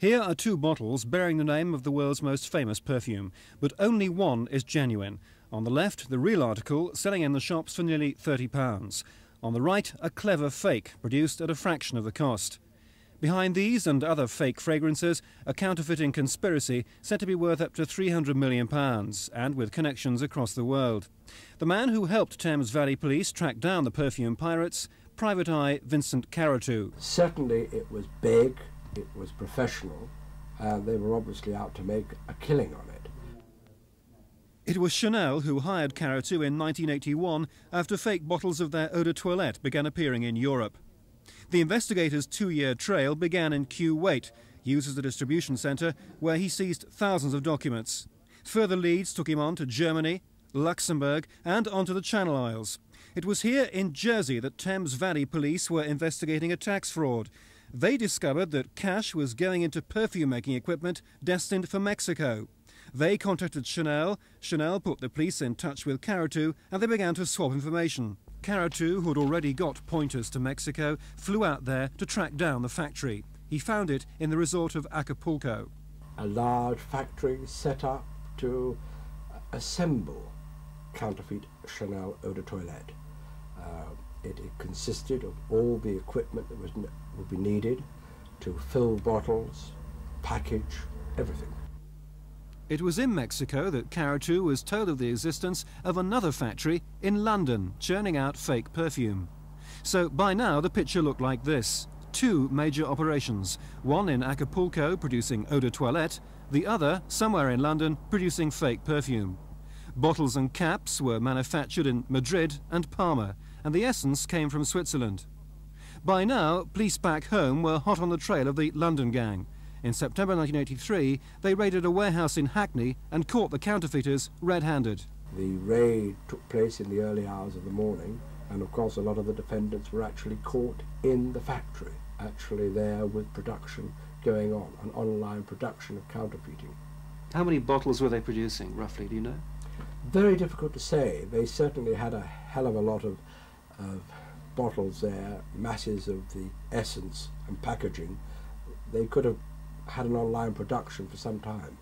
Here are two bottles bearing the name of the world's most famous perfume, but only one is genuine. On the left, the real article, selling in the shops for nearly £30. On the right, a clever fake, produced at a fraction of the cost. Behind these and other fake fragrances, a counterfeiting conspiracy said to be worth up to £300 million, and with connections across the world. The man who helped Thames Valley Police track down the perfume pirates, Private Eye Vincent Caratu. Certainly it was big it was professional, and they were obviously out to make a killing on it. It was Chanel who hired Caratu in 1981 after fake bottles of their eau de toilette began appearing in Europe. The investigator's two-year trail began in Kuwait, used as a distribution centre where he seized thousands of documents. Further leads took him on to Germany, Luxembourg and onto the Channel Isles. It was here in Jersey that Thames Valley police were investigating a tax fraud. They discovered that cash was going into perfume making equipment destined for Mexico. They contacted Chanel, Chanel put the police in touch with Caratu, and they began to swap information. Caratu, who had already got pointers to Mexico, flew out there to track down the factory. He found it in the resort of Acapulco. A large factory set up to assemble counterfeit Chanel eau de toilette. It, it consisted of all the equipment that was would be needed to fill bottles, package, everything. It was in Mexico that Caratu was told of the existence of another factory in London churning out fake perfume. So by now the picture looked like this. Two major operations, one in Acapulco producing eau de toilette, the other somewhere in London producing fake perfume. Bottles and caps were manufactured in Madrid and Parma, and the essence came from Switzerland. By now, police back home were hot on the trail of the London gang. In September 1983, they raided a warehouse in Hackney and caught the counterfeiters red-handed. The raid took place in the early hours of the morning, and of course a lot of the defendants were actually caught in the factory, actually there with production going on, an online production of counterfeiting. How many bottles were they producing, roughly, do you know? Very difficult to say. They certainly had a hell of a lot of of bottles there, masses of the essence and packaging, they could have had an online production for some time.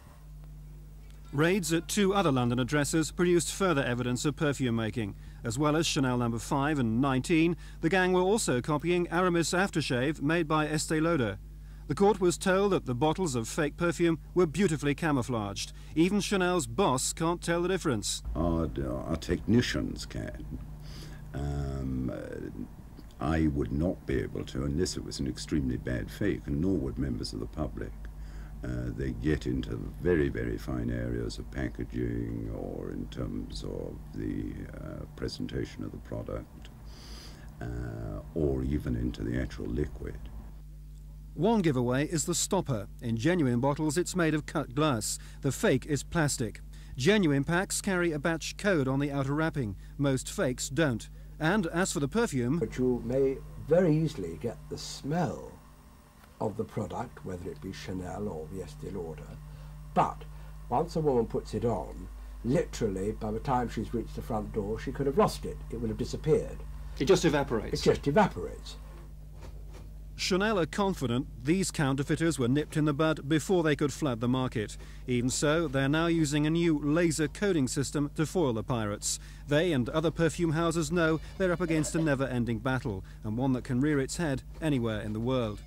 Raids at two other London addresses produced further evidence of perfume making. As well as Chanel number no. 5 and 19, the gang were also copying Aramis aftershave made by Estee Lauder. The court was told that the bottles of fake perfume were beautifully camouflaged. Even Chanel's boss can't tell the difference. Our, our technicians can. Uh, I would not be able to, unless it was an extremely bad fake, and nor would members of the public. Uh, they get into very, very fine areas of packaging or in terms of the uh, presentation of the product uh, or even into the actual liquid. One giveaway is the stopper. In genuine bottles, it's made of cut glass. The fake is plastic. Genuine packs carry a batch code on the outer wrapping. Most fakes don't. And as for the perfume... But you may very easily get the smell of the product, whether it be Chanel or the Estee Lauder. But once a woman puts it on, literally by the time she's reached the front door, she could have lost it. It would have disappeared. It just evaporates. It just evaporates. Chanel are confident these counterfeiters were nipped in the bud before they could flood the market. Even so, they're now using a new laser coding system to foil the pirates. They and other perfume houses know they're up against a never-ending battle, and one that can rear its head anywhere in the world.